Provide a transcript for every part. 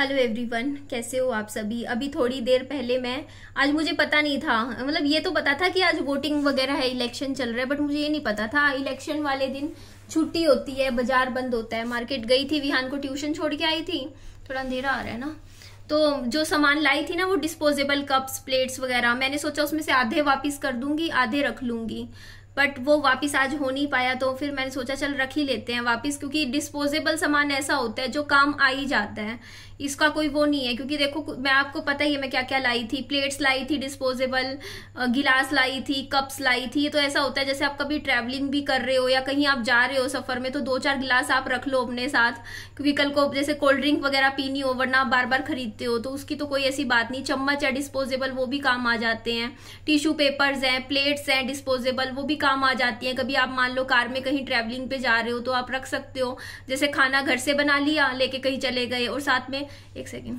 hello everyone कैसे हो आप सभी अभी थोड़ी देर पहले मैं आज मुझे पता नहीं था मतलब ये तो पता था कि आज वोटिंग वगैरह है इलेक्शन चल रहा है बट मुझे ये नहीं पता था इलेक्शन वाले दिन छुट्टी होती है बाजार बंद होता है मार्केट गई थी विहान को ट्यूशन छोड़ के आई थी थोड़ा अंधेरा आ रहा है ना तो जो सामान लाई थी ना वो डिस्पोजेबल कप्स प्लेट्स वगैरह मैंने सोचा उसमें से आधे वापिस कर दूंगी आधे रख लूंगी बट वो वापस आज हो नहीं पाया तो फिर मैंने सोचा चल रख ही लेते हैं वापस क्योंकि डिस्पोजेबल सामान ऐसा होता है जो काम आ ही जाता है इसका कोई वो नहीं है क्योंकि देखो मैं आपको पता ही है मैं क्या क्या लाई थी प्लेट्स लाई थी डिस्पोजेबल गिलास लाई थी कप्स लाई थी तो ऐसा होता है जैसे आप कभी ट्रैवलिंग भी कर रहे हो या कहीं आप जा रहे हो सफर में तो दो चार गिलास आप रख लो अपने साथ क्योंकि कल को जैसे कोल्ड ड्रिंक वगैरह पीनी हो वरना बार बार खरीदते हो तो उसकी तो कोई ऐसी बात नहीं चम्मच है डिस्पोजेबल वो भी काम आ जाते हैं टिश्यू पेपर्स हैं प्लेट्स हैं डिस्पोजेबल वो भी काम आ जाती हैं कभी आप मान लो कार में कहीं ट्रैवलिंग पे जा रहे हो तो आप रख सकते हो जैसे खाना घर से बना लिया लेके कहीं चले गए और साथ में एक सेकेंड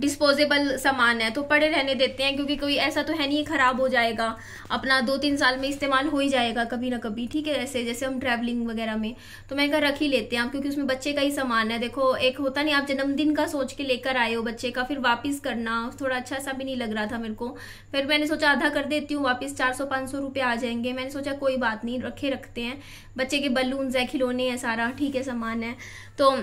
डिस्पोजेबल सामान है तो पड़े रहने देते हैं क्योंकि कोई ऐसा तो है नहीं ख़राब हो जाएगा अपना दो तीन साल में इस्तेमाल हो ही जाएगा कभी ना कभी ठीक है ऐसे जैसे हम ट्रैवलिंग वगैरह में तो मैं कहा रख ही लेते हैं आप क्योंकि उसमें बच्चे का ही सामान है देखो एक होता नहीं आप जन्मदिन का सोच के लेकर आए हो बच्चे का फिर वापिस करना थोड़ा अच्छा सा भी नहीं लग रहा था मेरे को फिर मैंने सोचा आधा कर देती हूँ वापिस चार सौ पाँच सौ रुपये आ जाएंगे मैंने सोचा कोई बात नहीं रखे रखते हैं बच्चे के बलून्स है खिलौने हैं सारा ठीक है सामान है तो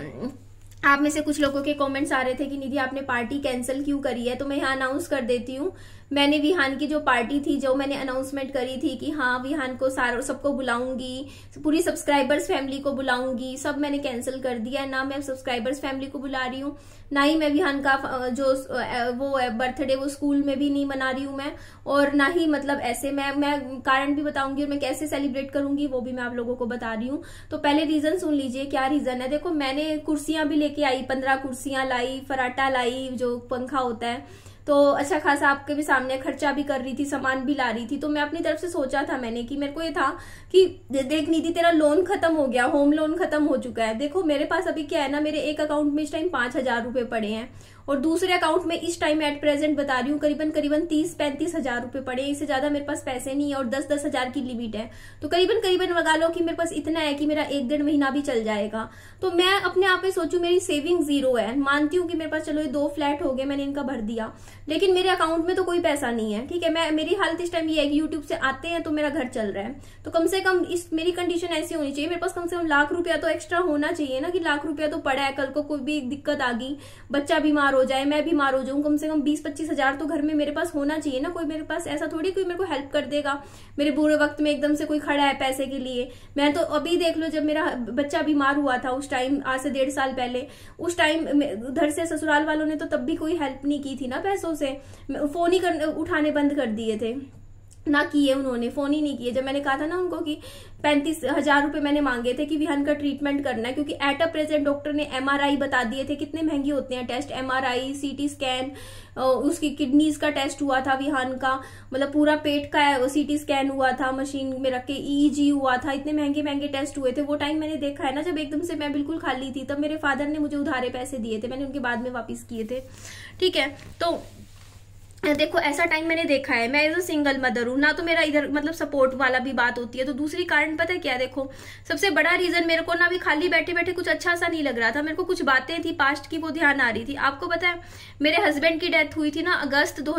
आप में से कुछ लोगों के कमेंट्स आ रहे थे कि निधि आपने पार्टी कैंसिल क्यों करी है तो मैं यहाँ अनाउंस कर देती हूँ मैंने विहान की जो पार्टी थी जो मैंने अनाउंसमेंट करी थी कि हाँ विहान को सारों सबको बुलाऊंगी पूरी सब्सक्राइबर्स फैमिली को बुलाऊंगी सब मैंने कैंसिल कर दिया ना मैं सब्सक्राइबर्स फैमिली को बुला रही हूँ ना ही मैं विहान का जो वो बर्थडे वो स्कूल में भी नहीं मना रही हूँ मैं और ना ही मतलब ऐसे मैं मैं कारण भी बताऊंगी और मैं कैसे सेलिब्रेट करूंगी वो भी मैं आप लोगों को बता रही हूँ तो पहले रीजन सुन लीजिए क्या रीजन है देखो मैंने कुर्सियां भी लेके आई पंद्रह कुर्सियां लाई फराटा लाई जो पंखा होता है तो अच्छा खासा आपके भी सामने खर्चा भी कर रही थी सामान भी ला रही थी तो मैं अपनी तरफ से सोचा था मैंने कि मेरे को ये था कि देख नीति तेरा लोन खत्म हो गया होम लोन खत्म हो चुका है देखो मेरे पास अभी क्या है ना मेरे एक अकाउंट में इस टाइम पांच हजार रुपए पड़े हैं और दूसरे अकाउंट में इस टाइम एट प्रेजेंट बता रही हूँ करीबन करीबन तीस पैंतीस हजार रुपए पड़े इससे ज्यादा मेरे पास पैसे नहीं है और दस दस हजार की लिमिट है तो करीबन करीबन लगा लो कि मेरे पास इतना है कि मेरा एक डेढ़ महीना भी चल जाएगा तो मैं अपने आप में सोचू मेरी सेविंग जीरो है मानती हूँ कि मेरे पास चलो ये दो फ्लैट हो गए मैंने इनका भर दिया लेकिन मेरे अकाउंट में तो कोई पैसा नहीं है ठीक है मैं मेरी हालत इस टाइम ये है कि यूट्यूब से आते हैं तो मेरा घर चल रहा है तो कम से कम इस मेरी कंडीशन ऐसी होनी चाहिए मेरे पास कम से कम लाख रुपया तो एक्स्ट्रा होना चाहिए ना कि लाख रुपया तो पड़ा है कल को कोई भी दिक्कत आ गई बच्चा बीमार हो जाए मैं बीमार हो जाऊँ कम से कम बीस पच्चीस हजार तो घर में मेरे पास होना चाहिए ना कोई मेरे पास ऐसा थोड़ी कोई मेरे को हेल्प कर देगा मेरे बुरे वक्त में एकदम से कोई खड़ा है पैसे के लिए मैं तो अभी देख लो जब मेरा बच्चा बीमार हुआ था उस टाइम आज से डेढ़ साल पहले उस टाइम उधर से ससुराल वालों ने तो तब भी कोई हेल्प नहीं की थी ना पैसों उसे फ़ोन ही कर उठाने बंद कर दिए थे ना किए उन्होंने फ़ोन ही नहीं किए जब मैंने कहा था ना उनको कि पैंतीस हजार रुपये मैंने मांगे थे कि विहन का ट्रीटमेंट करना है क्योंकि एट अ प्रेजेंट डॉक्टर ने एमआरआई बता दिए थे कितने महंगे होते हैं टेस्ट एमआरआई सीटी स्कैन उसकी किडनीज का टेस्ट हुआ था विहान का मतलब पूरा पेट का सीटी स्कैन हुआ था मशीन में रख के ईजी e e हुआ था इतने महंगे महंगे टेस्ट हुए थे वो टाइम मैंने देखा है ना जब एकदम से मैं बिल्कुल खाली थी तब मेरे फादर ने मुझे उधारे पैसे दिए थे मैंने उनके बाद में वापस किए थे ठीक है तो देखो ऐसा टाइम मैंने देखा है मैं एज अ सिंगल मदर हूँ ना तो मेरा इधर मतलब सपोर्ट वाला भी बात होती है तो दूसरी कारण पता है क्या देखो सबसे बड़ा रीजन मेरे को ना अभी खाली बैठे बैठे कुछ अच्छा सा नहीं लग रहा था मेरे को कुछ बातें थी पास्ट की वो ध्यान आ रही थी आपको पता है मेरे हस्बैंड की डेथ हुई थी ना अगस्त दो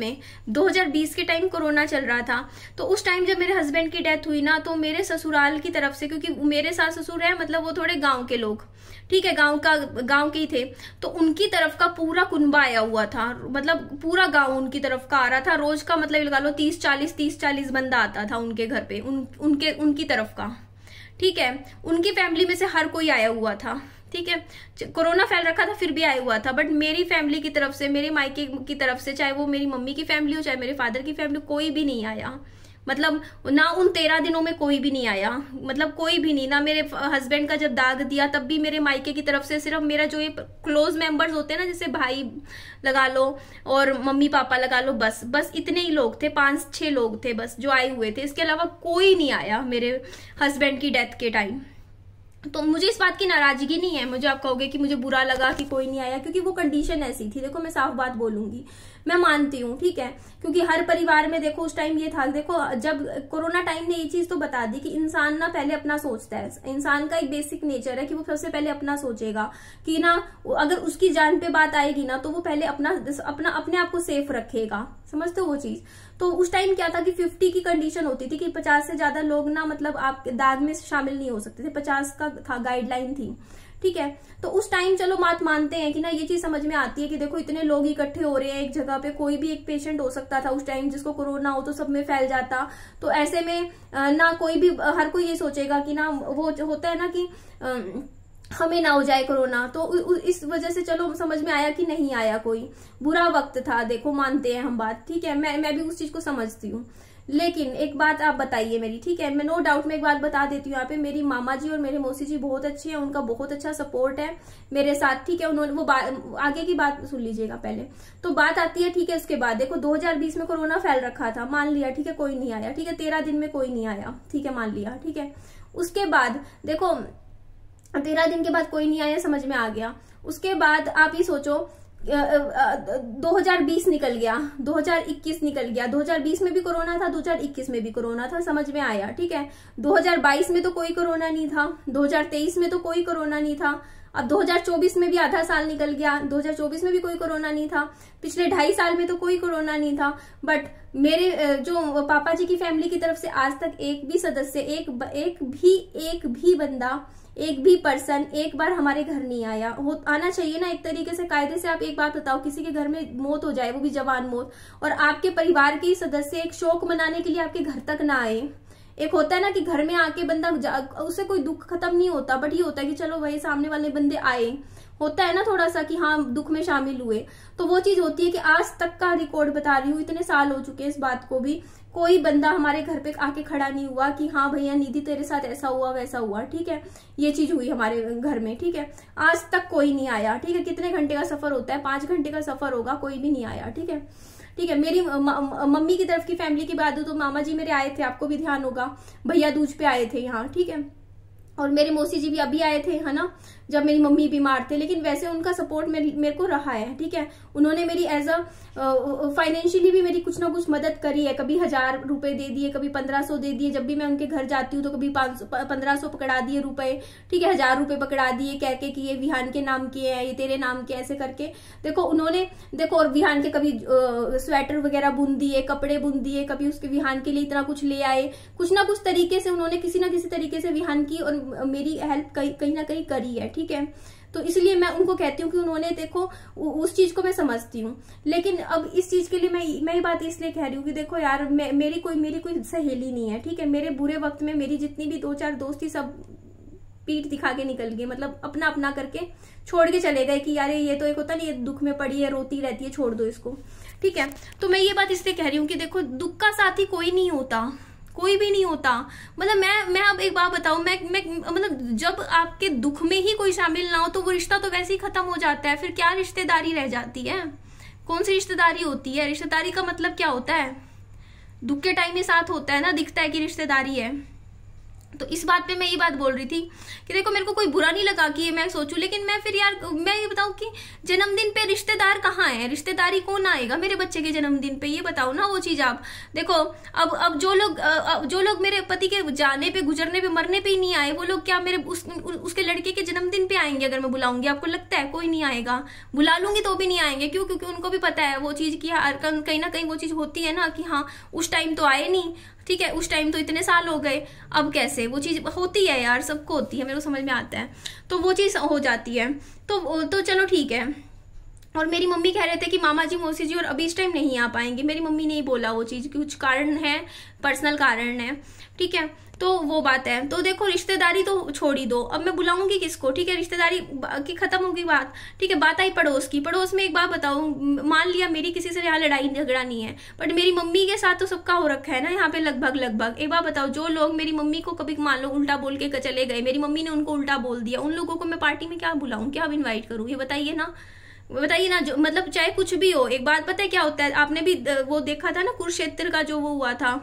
में दो के टाइम कोरोना चल रहा था तो उस टाइम जब मेरे हस्बैंड की डेथ हुई ना तो मेरे ससुराल की तरफ से क्योंकि मेरे सास ससुर है मतलब वो थोड़े गाँव के लोग ठीक है गाँव का गाँव के ही थे तो उनकी तरफ का पूरा कुनबा आया हुआ था मतलब पूरा गाँव उनकी तरफ का आ रहा था रोज का मतलब लगा लो तीस चालीस तीस चालीस बंदा आता था उनके घर पे उन उनके उनकी तरफ का ठीक है उनकी फैमिली में से हर कोई आया हुआ था ठीक है कोरोना फैल रखा था फिर भी आया हुआ था बट मेरी फैमिली की तरफ से मेरे मायके की तरफ से चाहे वो मेरी मम्मी की फैमिली हो चाहे मेरे फादर की फैमिली कोई भी नहीं आया मतलब ना उन तेरह दिनों में कोई भी नहीं आया मतलब कोई भी नहीं ना मेरे हस्बैंड का जब दाग दिया तब भी मेरे मायके की तरफ से सिर्फ मेरा जो ये क्लोज मेंबर्स होते हैं ना जैसे भाई लगा लो और मम्मी पापा लगा लो बस बस इतने ही लोग थे पांच छह लोग थे बस जो आए हुए थे इसके अलावा कोई नहीं आया मेरे हस्बैंड की डेथ के टाइम तो मुझे इस बात की नाराजगी नहीं है मुझे आप कहोगे कि मुझे बुरा लगा कि कोई नहीं आया क्योंकि वो कंडीशन ऐसी थी देखो मैं साफ बात बोलूंगी मैं मानती हूँ ठीक है क्योंकि हर परिवार में देखो उस टाइम ये था देखो जब कोरोना टाइम ने ये चीज तो बता दी कि इंसान ना पहले अपना सोचता है इंसान का एक बेसिक नेचर है कि वो सबसे पहले अपना सोचेगा कि ना अगर उसकी जान पे बात आएगी ना तो वो पहले अपना अपना अपने आप को सेफ रखेगा समझते हो वो चीज तो उस टाइम क्या था कि 50 की कंडीशन होती थी कि 50 से ज्यादा लोग ना मतलब आप दाग में शामिल नहीं हो सकते थे 50 का था गाइडलाइन थी ठीक है तो उस टाइम चलो बात मानते हैं कि ना ये चीज समझ में आती है कि देखो इतने लोग इकट्ठे हो रहे हैं एक जगह पे कोई भी एक पेशेंट हो सकता था उस टाइम जिसको कोरोना हो तो सब में फैल जाता तो ऐसे में ना कोई भी हर कोई ये सोचेगा कि ना वो होता है ना कि हमें ना हो जाए कोरोना तो इस वजह से चलो समझ में आया कि नहीं आया कोई बुरा वक्त था देखो मानते हैं हम बात ठीक है मैं मैं भी उस चीज को समझती हूँ लेकिन एक बात आप बताइए मेरी ठीक है मैं नो डाउट में एक बात बता देती हूँ यहाँ पे मेरी मामा जी और मेरे मौसी जी बहुत अच्छे हैं उनका बहुत अच्छा सपोर्ट है मेरे साथ ठीक है उन्होंने वो आगे की बात सुन लीजिएगा पहले तो बात आती है ठीक है उसके बाद देखो 2020 में कोरोना फैल रखा था मान लिया ठीक है कोई नहीं आया ठीक है तेरह दिन में कोई नहीं आया ठीक है मान लिया ठीक है उसके बाद देखो तेरह दिन के बाद कोई नहीं आया समझ में आ गया उसके बाद आप ये सोचो 2020 निकल गया 2021 निकल गया 2020 में भी कोरोना था 2021 में भी कोरोना था समझ में आया ठीक है 2022 में तो कोई कोरोना नहीं था 2023 में तो कोई कोरोना नहीं था अब 2024 में भी आधा साल निकल गया 2024 में भी कोई कोरोना नहीं था पिछले ढाई साल में तो कोई कोरोना नहीं था बट मेरे जो पापा जी की फैमिली की तरफ से आज तक एक भी सदस्य एक एक भी एक भी बंदा एक भी पर्सन एक बार हमारे घर नहीं आया हो आना चाहिए ना एक तरीके से कायदे से आप एक बात बताओ किसी के घर में मौत हो जाए वो भी जवान मौत और आपके परिवार के सदस्य एक शोक मनाने के लिए आपके घर तक ना आए एक होता है ना कि घर में आके बंदा उससे कोई दुख खत्म नहीं होता बट ये होता है कि चलो भाई सामने वाले बंदे आए होता है ना थोड़ा सा कि हाँ दुख में शामिल हुए तो वो चीज होती है कि आज तक का रिकॉर्ड बता रही हूँ इतने साल हो चुके हैं इस बात को भी कोई बंदा हमारे घर पे आके खड़ा नहीं हुआ कि हाँ भैया निधि तेरे साथ ऐसा हुआ वैसा हुआ ठीक है ये चीज हुई हमारे घर में ठीक है आज तक कोई नहीं आया ठीक है कितने घंटे का सफर होता है पांच घंटे का सफर होगा कोई भी नहीं आया ठीक है ठीक है मेरी मम्मी की तरफ की फैमिली की बात हो तो मामा जी मेरे आए थे आपको भी ध्यान होगा भैया दूज पे आए थे यहाँ ठीक है और मेरे मौसी जी भी अभी आए थे है ना जब मेरी मम्मी बीमार थे लेकिन वैसे उनका सपोर्ट मेरे, को रहा है ठीक है उन्होंने मेरी एज अ फाइनेंशियली भी मेरी कुछ ना कुछ मदद करी है कभी हजार रुपए दे दिए कभी पंद्रह सौ दे दिए जब भी मैं उनके घर जाती हूँ तो कभी पाँच सौ पंद्रह सौ पकड़ा दिए रुपए ठीक है हजार रुपए पकड़ा दिए कह के कि ये विहान के नाम के हैं ये तेरे नाम के ऐसे करके देखो उन्होंने देखो और विहान के कभी स्वेटर वगैरह बुन दिए कपड़े बुन दिए कभी उसके विहान के लिए इतना कुछ ले आए कुछ ना कुछ तरीके से उन्होंने किसी ना किसी तरीके से विहान की और मेरी हेल्प कहीं ना कहीं करी है ठीक है तो इसलिए मैं उनको कहती हूँ कि उन्होंने देखो उस चीज को मैं समझती हूँ लेकिन अब इस चीज के लिए मैं मैं ही बात इसलिए कह रही हूँ कि देखो यार मे, मेरी कोई मेरी कोई सहेली नहीं है ठीक है मेरे बुरे वक्त में मेरी जितनी भी दो चार दोस्ती सब पीठ दिखा के निकल गए मतलब अपना अपना करके छोड़ के चले गए कि यार ये तो एक होता नहीं ये दुख में पड़ी है रोती रहती है छोड़ दो इसको ठीक है तो मैं ये बात इसलिए कह रही हूँ कि देखो दुख का साथी कोई नहीं होता कोई भी नहीं होता मतलब मैं मैं अब एक बात बताऊं मैं मैं मतलब जब आपके दुख में ही कोई शामिल ना हो तो वो रिश्ता तो वैसे ही खत्म हो जाता है फिर क्या रिश्तेदारी रह जाती है कौन सी रिश्तेदारी होती है रिश्तेदारी का मतलब क्या होता है दुख के टाइम ही साथ होता है ना दिखता है कि रिश्तेदारी है तो इस बात पे मैं ये बात बोल रही थी कि देखो मेरे को कोई बुरा नहीं लगा कि मैं सोचू लेकिन मैं फिर यार मैं ये बताऊँ कि जन्मदिन पे रिश्तेदार कहाँ है रिश्तेदारी कौन आएगा मेरे बच्चे के जन्मदिन पे ये बताओ ना वो चीज़ आप देखो अब अब जो लोग जो लोग मेरे पति के जाने पे गुजरने पे मरने पे ही नहीं आए वो लोग क्या मेरे उस, उसके लड़के के जन्मदिन पे आएंगे अगर मैं बुलाऊंगी आपको लगता है कोई नहीं आएगा बुला लूंगी तो भी नहीं आएंगे क्यों क्योंकि उनको भी पता है वो चीज़ की कहीं ना कहीं वो चीज़ होती है ना कि हाँ उस टाइम तो आए नहीं ठीक है उस टाइम तो इतने साल हो गए अब कैसे वो चीज़ होती है यार सबको होती है मेरे को समझ में आता है तो वो चीज़ हो जाती है तो तो चलो ठीक है और मेरी मम्मी कह रहे थे कि मामा जी मौसी जी और अभी इस टाइम नहीं आ पाएंगे मेरी मम्मी ने ही बोला वो चीज़ कुछ कारण है पर्सनल कारण है ठीक है तो वो बात है तो देखो रिश्तेदारी तो छोड़ी दो अब मैं बुलाऊंगी किसको ठीक है रिश्तेदारी की खत्म होगी बात ठीक है बात आई पड़ोस की पड़ोस में एक बात बताओ मान लिया मेरी किसी से यहाँ लड़ाई झगड़ा नहीं है बट मेरी मम्मी के साथ तो सबका हो रखा है ना यहाँ पे लगभग लगभग एक बार बताओ जो लोग मेरी मम्मी को कभी मान लो उल्टा बोल के चले गए मेरी मम्मी ने उनको उल्टा बोल दिया उन लोगों को मैं पार्टी में क्या बुलाऊ क्या इन्वाइट करूँ ये बताइए ना बताइए ना जो मतलब चाहे कुछ भी हो एक बात पता है क्या होता है आपने भी वो देखा था ना कुरुक्षेत्र का जो वो हुआ था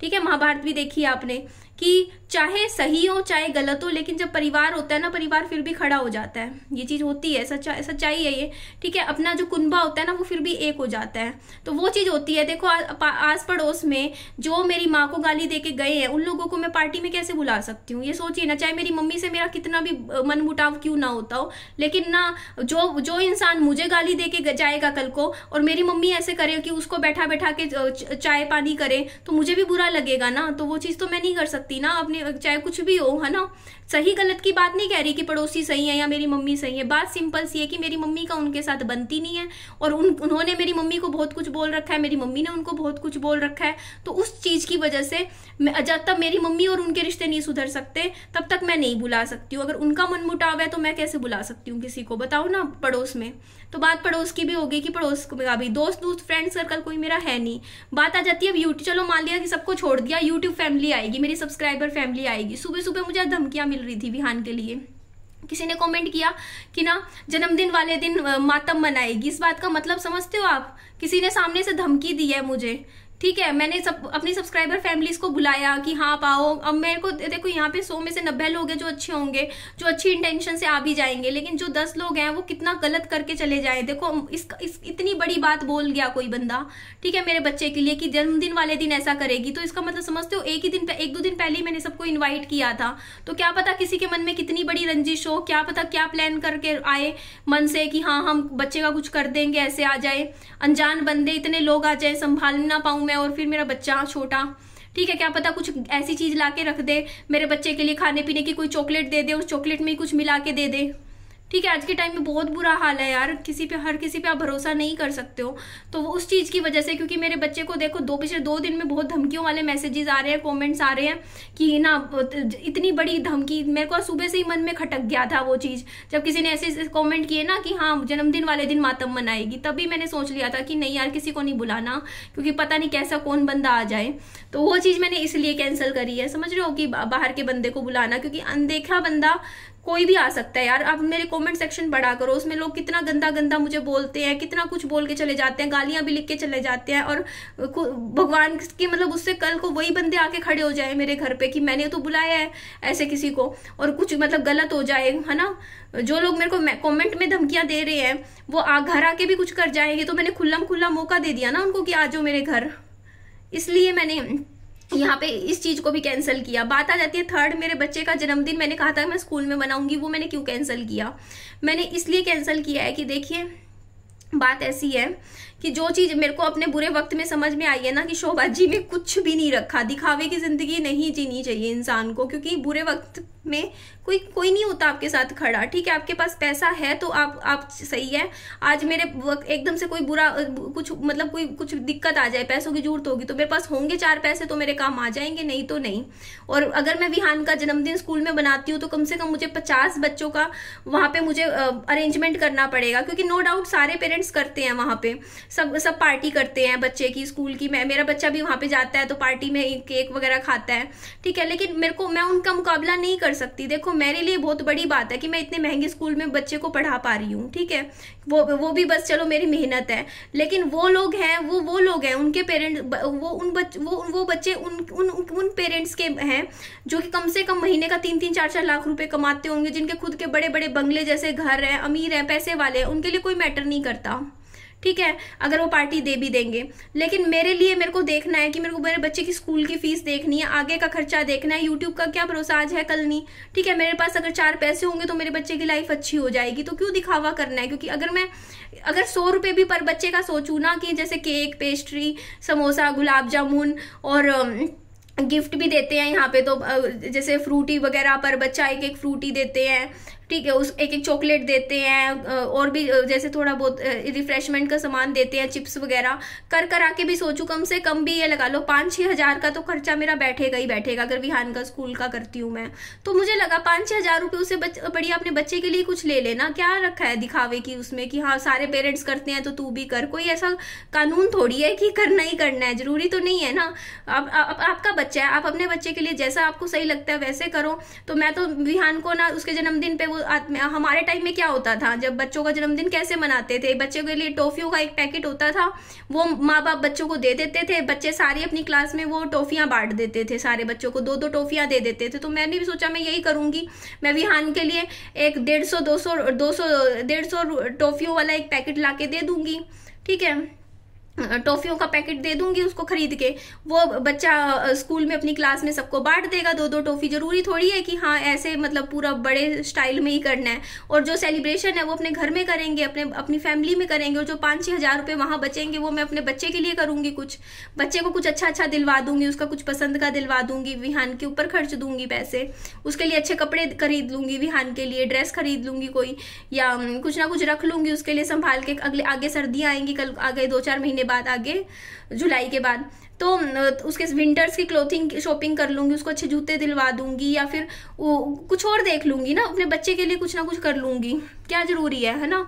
ठीक है महाभारत भी देखी है आपने कि चाहे सही हो चाहे गलत हो लेकिन जब परिवार होता है ना परिवार फिर भी खड़ा हो जाता है ये चीज़ होती है सच्चा सच्चाई है ये ठीक है अपना जो कुनबा होता है ना वो फिर भी एक हो जाता है तो वो चीज़ होती है देखो आस पड़ोस में जो मेरी माँ को गाली दे के गए हैं उन लोगों को मैं पार्टी में कैसे बुला सकती हूँ ये सोचिए ना चाहे मेरी मम्मी से मेरा कितना भी मन मुटाव क्यों ना होता हो लेकिन ना जो जो इंसान मुझे गाली दे के जाएगा कल को और मेरी मम्मी ऐसे करे कि उसको बैठा बैठा के चाय पानी करे तो मुझे भी बुरा लगेगा ना तो वो चीज़ तो मैं नहीं कर सकती सकती ना अपने चाहे कुछ भी हो है ना सही गलत की बात नहीं कह रही कि पड़ोसी सही है या मेरी मम्मी सही है बात सिंपल सी है कि मेरी मम्मी का उनके साथ बनती नहीं है और उन उन्होंने मेरी मम्मी को बहुत कुछ बोल रखा है मेरी मम्मी ने उनको बहुत कुछ बोल रखा है तो उस चीज़ की वजह से जब तक मेरी मम्मी और उनके रिश्ते नहीं सुधर सकते तब तक मैं नहीं बुला सकती हूँ अगर उनका मन मुटाव है तो मैं कैसे बुला सकती हूँ किसी को बताओ ना पड़ोस में तो बात पड़ोस की भी होगी कि पड़ोस का भी दोस्त दोस्त फ्रेंड सर्कल कोई मेरा है नहीं बात आ जाती है अब यूट्यूब चलो मान लिया कि सबको छोड़ दिया यूट्यूब फैमिली आएगी मेरी सब्सक्राइबर फैमिली आएगी सुबह सुबह मुझे धमकियाँ मिल रही थी विहान के लिए किसी ने कमेंट किया कि ना जन्मदिन वाले दिन मातम मनाएगी इस बात का मतलब समझते हो आप किसी ने सामने से धमकी दी है मुझे ठीक है मैंने सब अपनी सब्सक्राइबर फैमिलीज को बुलाया कि हाँ पाओ अब मेरे को देखो यहाँ पे सौ में से नब्बे लोग हैं जो अच्छे होंगे जो अच्छी इंटेंशन से आ भी जाएंगे लेकिन जो दस लोग हैं वो कितना गलत करके चले जाए देखो इस, इस इतनी बड़ी बात बोल गया कोई बंदा ठीक है मेरे बच्चे के लिए कि जन्मदिन वाले दिन ऐसा करेगी तो इसका मतलब समझते हो एक ही दिन एक दो दिन पहले ही मैंने सबको इन्वाइट किया था तो क्या पता किसी के मन में कितनी बड़ी रंजिश हो क्या पता क्या प्लान करके आए मन से कि हाँ हम बच्चे का कुछ कर देंगे ऐसे आ जाए अनजान बंदे इतने लोग आ जाए संभाल ना पाऊं मैं और फिर मेरा बच्चा छोटा ठीक है क्या पता कुछ ऐसी चीज़ ला के रख दे मेरे बच्चे के लिए खाने पीने की कोई चॉकलेट दे दे और चॉकलेट में कुछ मिला के दे दे ठीक है आज के टाइम में बहुत बुरा हाल है यार किसी पे हर किसी पे आप भरोसा नहीं कर सकते हो तो वो उस चीज़ की वजह से क्योंकि मेरे बच्चे को देखो दो पिछले दो दिन में बहुत धमकियों वाले मैसेजेस आ रहे हैं कॉमेंट्स आ रहे हैं कि ना इतनी बड़ी धमकी मेरे को सुबह से ही मन में खटक गया था वो चीज़ जब किसी ने ऐसे कॉमेंट किए ना कि हाँ जन्मदिन वाले दिन मातम मनाएगी तभी मैंने सोच लिया था कि नहीं यार किसी को नहीं बुलाना क्योंकि पता नहीं कैसा कौन बंदा आ जाए तो वो चीज़ मैंने इसलिए कैंसिल करी है समझ रहे हो कि बाहर के बंदे को बुलाना क्योंकि अनदेखा बंदा कोई भी आ सकता है यार आप मेरे कमेंट सेक्शन बढ़ा करो उसमें लोग कितना गंदा गंदा मुझे बोलते हैं कितना कुछ बोल के चले जाते हैं गालियां भी लिख के चले जाते हैं और भगवान की मतलब उससे कल को वही बंदे आके खड़े हो जाए मेरे घर पे कि मैंने तो बुलाया है ऐसे किसी को और कुछ मतलब गलत हो जाए है ना जो लोग मेरे को कॉमेंट में धमकियां दे रहे हैं वो आ, घर आके भी कुछ कर जाएंगे तो मैंने खुल्लम खुल्ला मौका दे दिया ना उनको कि आ जाओ मेरे घर इसलिए मैंने यहाँ पे इस चीज को भी कैंसिल किया बात आ जाती है थर्ड मेरे बच्चे का जन्मदिन मैंने कहा था मैं स्कूल में मनाऊंगी वो मैंने क्यों कैंसिल किया मैंने इसलिए कैंसिल किया है कि देखिए बात ऐसी है कि जो चीज़ मेरे को अपने बुरे वक्त में समझ में आई है ना कि शोभा जी में कुछ भी नहीं रखा दिखावे की ज़िंदगी नहीं जीनी चाहिए इंसान को क्योंकि बुरे वक्त में कोई कोई नहीं होता आपके साथ खड़ा ठीक है आपके पास पैसा है तो आप आप सही है आज मेरे एकदम से कोई बुरा कुछ मतलब कोई कुछ दिक्कत आ जाए पैसों की जरूरत होगी तो मेरे पास होंगे चार पैसे तो मेरे काम आ जाएंगे नहीं तो नहीं और अगर मैं विहान का जन्मदिन स्कूल में बनाती हूँ तो कम से कम मुझे पचास बच्चों का वहाँ पे मुझे अरेंजमेंट करना पड़ेगा क्योंकि नो डाउट सारे पेरेंट्स करते हैं वहाँ पे सब सब पार्टी करते हैं बच्चे की स्कूल की मैं मेरा बच्चा भी वहाँ पे जाता है तो पार्टी में केक वगैरह खाता है ठीक है लेकिन मेरे को मैं उनका मुकाबला नहीं कर सकती देखो मेरे लिए बहुत बड़ी बात है कि मैं इतने महंगे स्कूल में बच्चे को पढ़ा पा रही हूँ ठीक है वो वो भी बस चलो मेरी मेहनत है लेकिन वो लोग हैं वो वो लोग हैं उनके पेरेंट्स वो उन बच वो वो बच्चे उन उन उन पेरेंट्स के हैं जो कि कम से कम महीने का तीन तीन चार चार लाख रुपए कमाते होंगे जिनके खुद के बड़े बड़े बंगले जैसे घर हैं अमीर हैं पैसे वाले हैं उनके लिए कोई मैटर नहीं करता ठीक है अगर वो पार्टी दे भी देंगे लेकिन मेरे लिए मेरे को देखना है कि मेरे को मेरे बच्चे की स्कूल की फीस देखनी है आगे का खर्चा देखना है यूट्यूब का क्या भरोसा आज है कल नहीं ठीक है मेरे पास अगर चार पैसे होंगे तो मेरे बच्चे की लाइफ अच्छी हो जाएगी तो क्यों दिखावा करना है क्योंकि अगर मैं अगर सौ रुपये भी पर बच्चे का सोचूँ ना कि जैसे केक पेस्ट्री समोसा गुलाब जामुन और गिफ्ट भी देते हैं यहाँ पे तो जैसे फ्रूटी वगैरह पर बच्चा एक एक फ्रूटी देते हैं ठीक है उस एक एक चॉकलेट देते हैं और भी जैसे थोड़ा बहुत रिफ्रेशमेंट का सामान देते हैं चिप्स वगैरह कर कर आके भी सोचू कम से कम भी ये लगा लो पाँच छः हज़ार का तो खर्चा मेरा बैठेगा ही बैठेगा अगर विहान का स्कूल का करती हूँ मैं तो मुझे लगा पाँच छः हज़ार रुपये उससे बच, बढ़िया अपने बच्चे के लिए कुछ ले लेना क्या रखा है दिखावे की उसमें कि हाँ सारे पेरेंट्स करते हैं तो तू भी कर कोई ऐसा कानून थोड़ी है कि करना ही करना है ज़रूरी तो नहीं है ना आप, आपका बच्चा है आप अपने बच्चे के लिए जैसा आपको सही लगता है वैसे करो तो मैं तो विहान को ना उसके जन्मदिन पे वो हमारे टाइम में क्या होता था जब बच्चों का जन्मदिन कैसे मनाते थे बच्चों के लिए टॉफियों का एक पैकेट होता था वो माँ बाप बच्चों को दे देते थे बच्चे सारी अपनी क्लास में वो टॉफियाँ बांट देते थे सारे बच्चों को दो दो टॉफियाँ दे देते थे तो मैंने भी सोचा मैं यही करूँगी मैं विहान के लिए एक डेढ़ सौ दो सौ दो सौ डेढ़ सौ टॉफियों वाला एक पैकेट ला के दे दूँगी ठीक है टॉफियों का पैकेट दे दूंगी उसको खरीद के वो बच्चा स्कूल में अपनी क्लास में सबको बांट देगा दो दो टॉफी जरूरी थोड़ी है कि हाँ ऐसे मतलब पूरा बड़े स्टाइल में ही करना है और जो सेलिब्रेशन है वो अपने घर में करेंगे अपने अपनी फैमिली में करेंगे और जो पाँच छः हज़ार रुपये वहाँ बचेंगे वो मैं अपने बच्चे के लिए करूँगी कुछ बच्चे को कुछ अच्छा अच्छा दिलवा दूंगी उसका कुछ पसंद का दिलवा दूंगी विहान के ऊपर खर्च दूंगी पैसे उसके लिए अच्छे कपड़े खरीद लूँगी विहान के लिए ड्रेस खरीद लूँगी कोई या कुछ ना कुछ रख लूँगी उसके लिए संभाल के अगले आगे सर्दियाँ आएंगी कल आगे दो चार महीने के बाद आगे जुलाई के बाद तो उसके विंटर्स की क्लोथिंग शॉपिंग कर लूंगी उसको अच्छे जूते दिलवा दूंगी या फिर कुछ और देख लूंगी ना अपने बच्चे के लिए कुछ ना कुछ कर लूंगी क्या जरूरी है है ना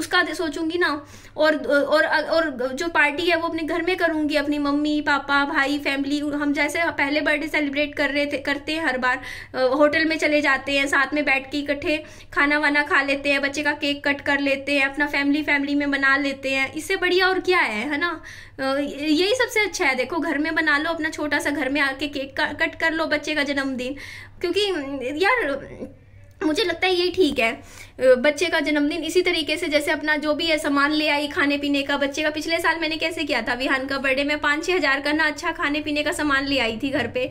उसका सोचूंगी ना और और और जो पार्टी है वो अपने घर में करूंगी अपनी मम्मी पापा भाई फैमिली हम जैसे पहले बर्थडे सेलिब्रेट कर रहे थे करते हैं हर बार होटल में चले जाते हैं साथ में बैठ के इकट्ठे खाना वाना खा लेते हैं बच्चे का केक कट कर लेते हैं अपना फैमिली फैमिली में बना लेते हैं इससे बढ़िया और क्या है है ना यही सबसे अच्छा है देखो घर में बना लो अपना छोटा सा घर में आके केक कट कर लो बच्चे का जन्मदिन क्योंकि यार मुझे लगता है यही ठीक है बच्चे का जन्मदिन इसी तरीके से जैसे अपना जो भी है सामान ले आई खाने पीने का बच्चे का पिछले साल मैंने कैसे किया था विहान का बर्थडे में पाँच छः हज़ार का ना अच्छा खाने पीने का सामान ले आई थी घर पे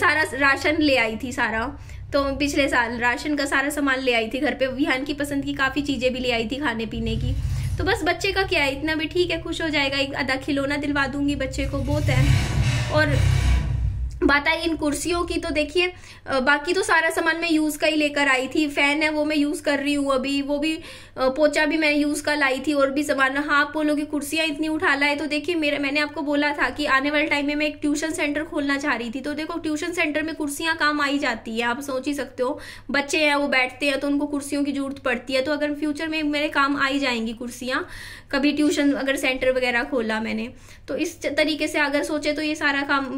सारा राशन ले आई थी सारा तो पिछले साल राशन का सारा सामान ले आई थी घर पे विहान की पसंद की काफ़ी चीज़ें भी ले आई थी खाने पीने की तो बस बच्चे का क्या है इतना भी ठीक है खुश हो जाएगा एक आधा खिलौना दिलवा दूंगी बच्चे को बहुत है और बात आई इन कुर्सियों की तो देखिए बाकी तो सारा सामान मैं यूज़ का ही लेकर आई थी फ़ैन है वो मैं यूज़ कर रही हूँ अभी वो भी पोचा भी मैं यूज़ का लाई थी और भी सामान हाँ आप बोलोगे कुर्सियाँ इतनी उठा लाए तो देखिए मेरा मैंने आपको बोला था कि आने वाले टाइम में मैं एक ट्यूशन सेंटर खोलना चाह रही थी तो देखो ट्यूशन सेंटर में कुर्सियाँ काम आई जाती है आप सोच ही सकते हो बच्चे हैं वो बैठते हैं तो उनको कुर्सियों की जरूरत पड़ती है तो अगर फ्यूचर में मेरे काम आई जाएंगी कुर्सियाँ कभी ट्यूशन अगर सेंटर वगैरह खोला मैंने तो इस तरीके से अगर सोचे तो ये सारा काम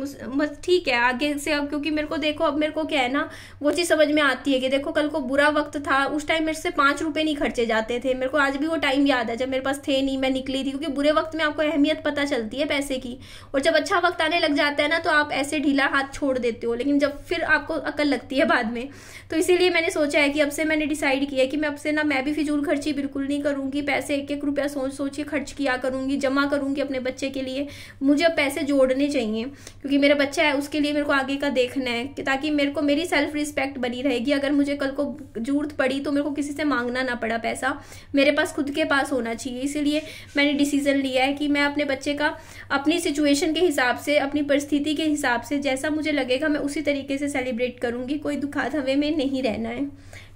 ठीक है है आगे से अब क्योंकि मेरे को देखो अब मेरे को क्या है ना वो चीज़ समझ में आती है कि देखो कल को बुरा वक्त था उस टाइम मेरे से पाँच रुपये नहीं खर्चे जाते थे मेरे को आज भी वो टाइम याद है जब मेरे पास थे नहीं मैं निकली थी क्योंकि बुरे वक्त में आपको अहमियत पता चलती है पैसे की और जब अच्छा वक्त आने लग जाता है ना तो आप ऐसे ढीला हाथ छोड़ देते हो लेकिन जब फिर आपको अकल लगती है बाद में तो इसीलिए मैंने सोचा है कि अब से मैंने डिसाइड किया कि मैं अब से ना मैं भी फिजूल खर्ची बिल्कुल नहीं करूँगी पैसे एक एक रुपया सोच सोच के खर्च किया करूँगी जमा करूँगी अपने बच्चे के लिए मुझे अब पैसे जोड़ने चाहिए क्योंकि मेरा बच्चा है उसके लिए मेरे को आगे का देखना है कि ताकि मेरे को मेरी सेल्फ रिस्पेक्ट बनी रहेगी अगर मुझे कल को जरूरत पड़ी तो मेरे को किसी से मांगना ना पड़ा पैसा मेरे पास खुद के पास होना चाहिए इसीलिए मैंने डिसीज़न लिया है कि मैं अपने बच्चे का अपनी सिचुएशन के हिसाब से अपनी परिस्थिति के हिसाब से जैसा मुझे लगेगा मैं उसी तरीके से सेलिब्रेट करूँगी कोई दुखात हवे में नहीं रहना है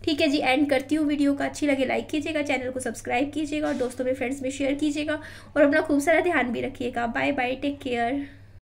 ठीक है जी एंड करती हूँ वीडियो का अच्छी लगे लाइक कीजिएगा चैनल को सब्सक्राइब कीजिएगा और दोस्तों में फ्रेंड्स में शेयर कीजिएगा और अपना खूब सारा ध्यान भी रखिएगा बाय बाय टेक केयर